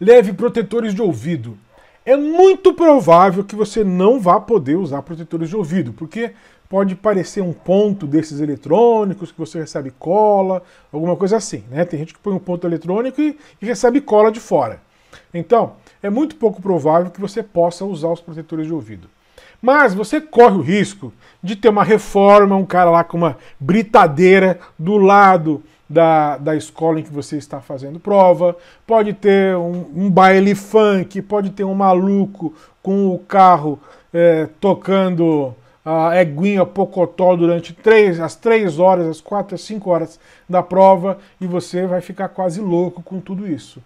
Leve protetores de ouvido. É muito provável que você não vá poder usar protetores de ouvido, porque pode parecer um ponto desses eletrônicos que você recebe cola, alguma coisa assim, né? Tem gente que põe um ponto eletrônico e, e recebe cola de fora. Então, é muito pouco provável que você possa usar os protetores de ouvido. Mas você corre o risco de ter uma reforma, um cara lá com uma britadeira do lado da, da escola em que você está fazendo prova, pode ter um, um baile funk, pode ter um maluco com o carro é, tocando a eguinha pocotó durante três, as três horas, as quatro, as cinco horas da prova e você vai ficar quase louco com tudo isso.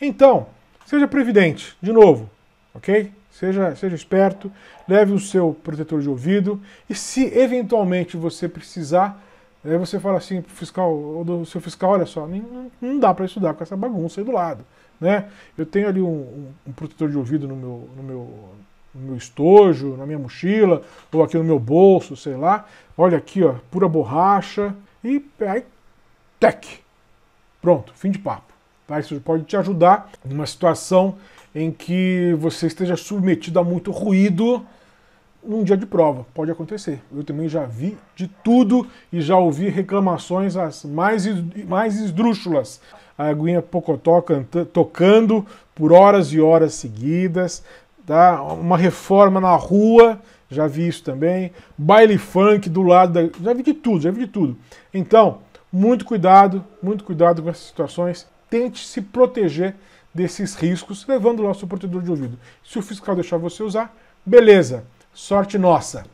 Então, seja previdente, de novo, ok? Seja, seja esperto, leve o seu protetor de ouvido e se eventualmente você precisar, Aí você fala assim pro fiscal, ou do seu fiscal, olha só, não, não dá para estudar com essa bagunça aí do lado, né? Eu tenho ali um, um, um protetor de ouvido no meu, no meu no meu estojo, na minha mochila, ou aqui no meu bolso, sei lá. Olha aqui, ó, pura borracha. E aí, tec. Pronto, fim de papo. Tá? Isso pode te ajudar numa situação em que você esteja submetido a muito ruído num dia de prova. Pode acontecer. Eu também já vi de tudo e já ouvi reclamações as mais, mais esdrúxulas. A aguinha Pocotó tocando por horas e horas seguidas. Tá? Uma reforma na rua, já vi isso também. Baile funk do lado da. Já vi de tudo, já vi de tudo. Então, muito cuidado, muito cuidado com essas situações. Tente se proteger desses riscos, levando lá o seu protetor de ouvido. Se o fiscal deixar você usar, beleza Sorte nossa!